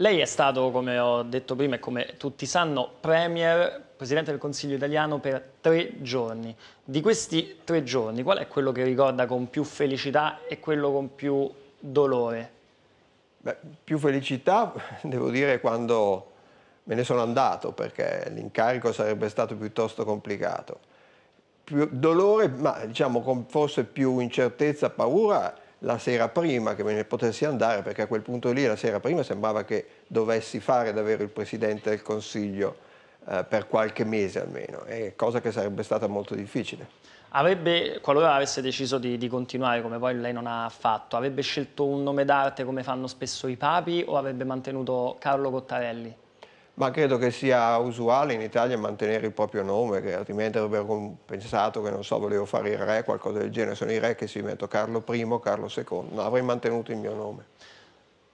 Lei è stato, come ho detto prima e come tutti sanno, Premier, Presidente del Consiglio italiano per tre giorni. Di questi tre giorni, qual è quello che ricorda con più felicità e quello con più dolore? Beh, più felicità, devo dire, quando me ne sono andato, perché l'incarico sarebbe stato piuttosto complicato. Più dolore, ma diciamo con forse più incertezza, paura, la sera prima che me ne potessi andare, perché a quel punto lì la sera prima sembrava che dovessi fare davvero il Presidente del Consiglio eh, per qualche mese almeno, eh, cosa che sarebbe stata molto difficile. Avrebbe, qualora avesse deciso di, di, continuare, come poi lei non ha fatto, avrebbe scelto un nome d'arte come fanno spesso i papi o avrebbe mantenuto Carlo Cottarelli? Ma credo che sia usuale in Italia mantenere il proprio nome, che altrimenti avrebbero pensato che, non so, volevo fare il re, qualcosa del genere. Sono i re che si mettono Carlo I, Carlo II. No, avrei mantenuto il mio nome.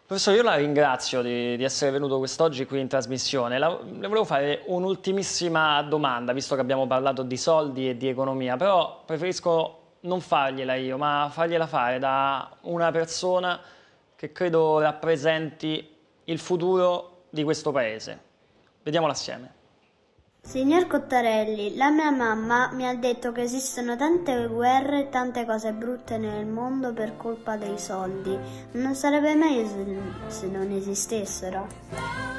Professore, io la ringrazio di, di essere venuto quest'oggi qui in trasmissione. La, le volevo fare un'ultimissima domanda, visto che abbiamo parlato di soldi e di economia, però preferisco non fargliela io, ma fargliela fare da una persona che credo rappresenti il futuro di questo paese. Vediamola assieme. Signor Cottarelli, la mia mamma mi ha detto che esistono tante guerre e tante cose brutte nel mondo per colpa dei soldi. Non sarebbe meglio se non esistessero.